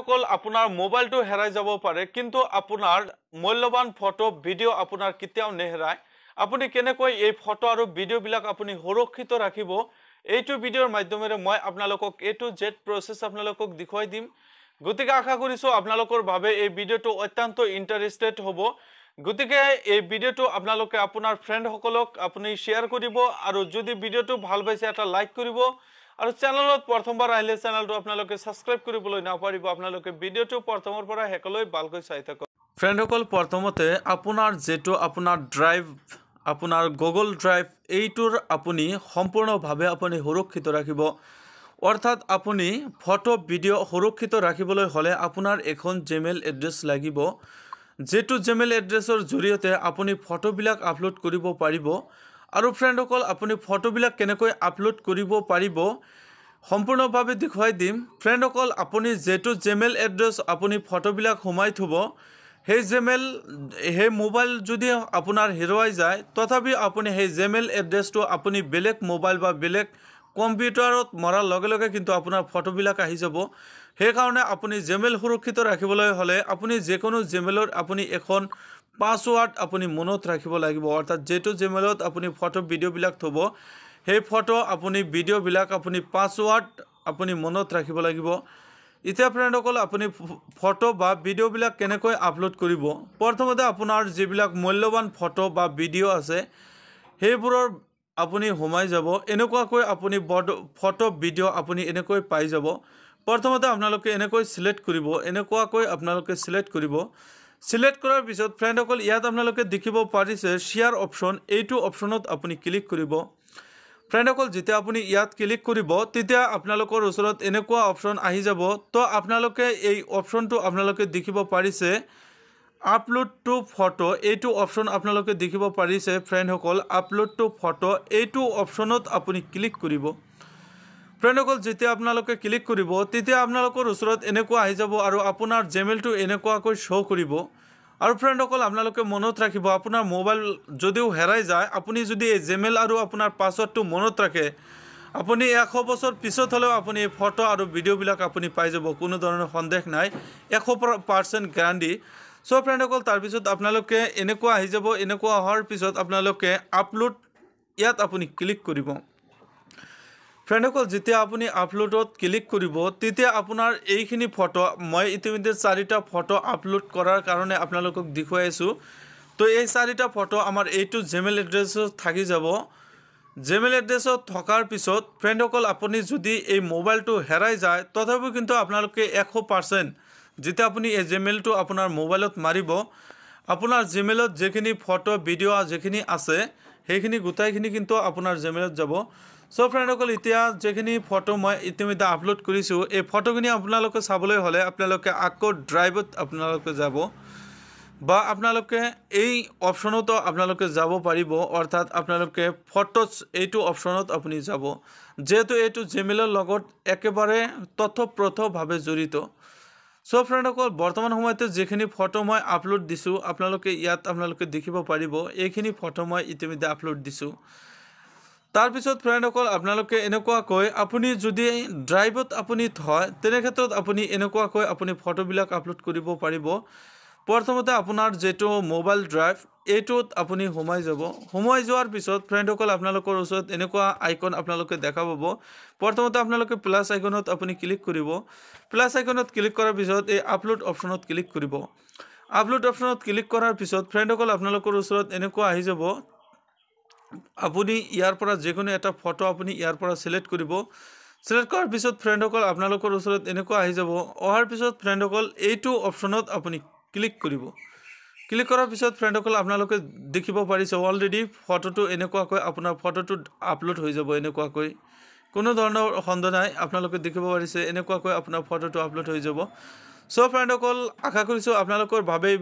অকল আপোনাৰ মোবাইলটো হেৰাই যাব পাৰে কিন্তু আপোনাৰ মূল্যৱান ফটো ভিডিঅ' আপোনাৰ কেতিয়াও নেহেৰাই আপুনি কেনেকৈ এই ফটো আৰু ভিডিঅ'বিলাক আপুনি সুৰক্ষিত ৰাখিব এইটো ভিডিঅ'ৰ মাধ্যমেৰে মই আপোনালোকক এ টু জেড প্ৰচেছ আপোনালোকক দেখুৱাই দিম গতিকে আশা কৰিছোঁ আপোনালোকৰ বাবে এই ভিডিঅ'টো অত্যন্ত ইণ্টাৰেষ্টেড হ'ব গতিকে এই ভিডিঅ'টো আপোনালোকে আপোনাৰ ফ্ৰেণ্ডসকলক আপুনি শ্বেয়াৰ কৰিব আৰু যদি ভিডিঅ'টো ভাল পাইছে এটা লাইক কৰিব আৰু চেনেলত প্ৰথমবাৰ আহিলে চেনেলটো আপোনালোকে ছাবস্ক্ৰাইব কৰিবলৈ নাপাৰিব আপোনালোকে ভিডিঅ'টো প্ৰথমৰ পৰা শেষলৈ ভালকৈ চাই থাকক ফ্ৰেণ্ডসকল প্ৰথমতে আপোনাৰ যিটো আপোনাৰ ড্ৰাইভ আপোনাৰ গুগল ড্ৰাইভ এইটোৰ আপুনি সম্পূৰ্ণভাৱে আপুনি সুৰক্ষিত ৰাখিব অৰ্থাৎ আপুনি ফটো ভিডিঅ' সুৰক্ষিত ৰাখিবলৈ হ'লে আপোনাৰ এখন জিমেইল এড্ৰেছ লাগিব যিটো জিমেইল এড্ৰেছৰ জৰিয়তে আপুনি ফটোবিলাক আপলোড কৰিব পাৰিব আৰু ফ্ৰেণ্ডসকল আপুনি ফটোবিলাক কেনেকৈ আপলোড কৰিব পাৰিব সম্পূৰ্ণভাৱে দেখুৱাই দিম ফ্ৰেণ্ডসকল আপুনি যিটো জিমেইল এড্ৰেছ আপুনি ফটোবিলাক সোমাই থ'ব সেই জিমেইল সেই মোবাইল যদি আপোনাৰ হেৰুৱাই যায় তথাপি আপুনি সেই জিমেইল এড্ৰেছটো আপুনি বেলেগ মোবাইল বা বেলেগ কম্পিউটাৰত মৰাৰ লগে লগে কিন্তু আপোনাৰ ফটোবিলাক আহি যাব সেইকাৰণে আপুনি জিমেইল সুৰক্ষিত ৰাখিবলৈ হ'লে আপুনি যিকোনো জিমেইলৰ আপুনি এখন পাছৱৰ্ড আপুনি মনত ৰাখিব লাগিব অৰ্থাৎ যেটো জিমেইলত আপুনি ফটো ভিডিওবিল থব সেই ফটো আপনি ভিডিওবিল আপুনি পাছৱৰ্ড আপুনি মনত ৰাখিব লাগিব এটা ফ্ৰেন্ড আপুনি ফটো বা ভিডিওবিল কেনক আপলোড কৰব প্ৰথমতে আপনাৰ যাক মূল্যৱান ফটো বা ভিডিও আছে সেইবর আপুনি সোমাই যাব এনেকাক আপনি বড ফটো ভিডিও আপুনি এনেকৈ পাই যাব প্ৰথমতে আপোনালোকে এনেকৈ সিলেক্ট কৰব এনেকাক আপোনালোকে সিলেক্ট কৰিব সিলেক্ট করার পিছত ফ্রেন্ড অকল ইয়াত আপনাদের দেখবছে শেয়ার অপশন এইটু অপশনত আপনি ক্লিক করব ফ্রেন্ড অকল যেটা আপনি ইয়াত ক্লিক করব আপনার ওসর এনেকা অপশন আহি যাব তো আপনাদের এই অপশনটা আপনাদের দেখবছে আপলোড টু ফটো এইটু অপশন আপনাদের দেখবছে ফ্রেন্ড সকল আপলোড টু ফটো এইটু অপশনত আপনি ক্লিক করব ফ্ৰেণ্ডসকল যেতিয়া আপোনালোকে ক্লিক কৰিব তেতিয়া আপোনালোকৰ ওচৰত এনেকুৱা আহি যাব আৰু আপোনাৰ জিমেইলটো এনেকুৱাকৈ শ্ব' কৰিব আৰু ফ্ৰেণ্ডসকল আপোনালোকে মনত ৰাখিব আপোনাৰ মোবাইল যদিও হেৰাই যায় আপুনি যদি এই জিমেইল আৰু আপোনাৰ পাছৱৰ্ডটো মনত ৰাখে আপুনি এশ বছৰ পিছত হ'লেও আপুনি এই ফটো আৰু ভিডিঅ'বিলাক আপুনি পাই যাব কোনো ধৰণৰ সন্দেহ নাই এশ পাৰ্চেণ্ট গেৰাণ্টি চ' ফ্ৰেণ্ডসকল তাৰপিছত আপোনালোকে এনেকুৱা আহি যাব এনেকুৱা অহাৰ পিছত আপোনালোকে আপলোড ইয়াত আপুনি ক্লিক কৰিব ফ্ৰেণ্ডসকল যেতিয়া আপুনি আপলোডত ক্লিক কৰিব তেতিয়া আপোনাৰ এইখিনি ফটো মই ইতিমধ্যে চাৰিটা ফটো আপলোড কৰাৰ কাৰণে আপোনালোকক দেখুৱাইছোঁ তো এই চাৰিটা ফটো আমাৰ এইটো জিমেইল এড্ৰেছত থাকি যাব জিমেইল এড্ৰেছত থকাৰ পিছত ফ্ৰেণ্ডসকল আপুনি যদি এই মোবাইলটো হেৰাই যায় তথাপিও কিন্তু আপোনালোকে এশ পাৰ্চেণ্ট যেতিয়া আপুনি এই জিমেইলটো আপোনাৰ মোবাইলত মাৰিব আপোনাৰ জিমেইলত যিখিনি ফটো ভিডিঅ' যিখিনি আছে সেইখিনি গোটেইখিনি কিন্তু আপোনাৰ জিমেইলত যাব চ' ফ্ৰেণ্ডসকল এতিয়া যিখিনি ফটো মই ইতিমধ্যে আপলোড কৰিছোঁ এই ফটোখিনি আপোনালোকে চাবলৈ হ'লে আপোনালোকে আকৌ ড্ৰাইভত আপোনালোকে যাব বা আপোনালোকে এই অপশ্যনতো আপোনালোকে যাব পাৰিব অৰ্থাৎ আপোনালোকে ফটোছ এইটো অপশ্যনত আপুনি যাব যিহেতু এইটো জিমেইলৰ লগত একেবাৰে তথপ্ৰথভাৱে জড়িত চ' ফ্ৰেণ্ডসকল বৰ্তমান সময়তে যিখিনি ফটো মই আপলোড দিছোঁ আপোনালোকে ইয়াত আপোনালোকে দেখিব পাৰিব এইখিনি ফটো মই ইতিমধ্যে আপলোড দিছোঁ তাৰপিছত ফ্ৰেণ্ডসকল আপোনালোকে এনেকুৱাকৈ আপুনি যদি ড্ৰাইভত আপুনি থয় তেনেক্ষেত্ৰত আপুনি এনেকুৱাকৈ আপুনি ফটোবিলাক আপলোড কৰিব পাৰিব প্ৰথমতে আপোনাৰ যিটো মোবাইল ড্ৰাইভ এইটোত আপুনি সোমাই যাব সোমাই যোৱাৰ পিছত ফ্ৰেণ্ডসকল আপোনালোকৰ ওচৰত এনেকুৱা আইকন আপোনালোকে দেখা পাব প্ৰথমতে আপোনালোকে প্লাছ আইকনত আপুনি ক্লিক কৰিব প্লাছ আইকনত ক্লিক কৰাৰ পিছত এই আপলোড অপশ্যনত ক্লিক কৰিব আপলোড অপশ্যনত ক্লিক কৰাৰ পিছত ফ্ৰেণ্ডসকল আপোনালোকৰ ওচৰত এনেকুৱা আহি যাব আপুনি ইয়াৰ পৰা যিকোনো এটা ফটো আপুনি ইয়াৰ পৰা চিলেক্ট কৰিব চিলেক্ট কৰাৰ পিছত ফ্ৰেণ্ডসকল আপোনালোকৰ ওচৰত এনেকুৱা আহি যাব অহাৰ পিছত ফ্ৰেণ্ডসকল এইটো অপশ্যনত আপুনি ক্লিক কৰিব ক্লিক কৰাৰ পিছত ফ্ৰেণ্ডসকল আপোনালোকে দেখিব পাৰিছে অলৰেডি ফটোটো এনেকুৱাকৈ আপোনাৰ ফটোটো আপলোড হৈ যাব এনেকুৱাকৈ কোনো ধৰণৰ সন্দেহ নাই আপোনালোকে দেখিব পাৰিছে এনেকুৱাকৈ আপোনাৰ ফটোটো আপলোড হৈ যাব সো ফ্রেন্ডসকল আশা করছো আপনার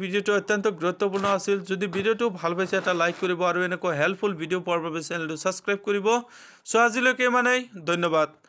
ভিডিওটি অত্যন্ত গুরুত্বপূর্ণ আছিল যদি ভিডিওটি ভাল পাইছে একটা লাইক করব আর এনেক হেল্পফুল ভিডিও পড়ার চ্যানেলটি সাবস্ক্রাইব করব সো আজিলেক মানে ধন্যবাদ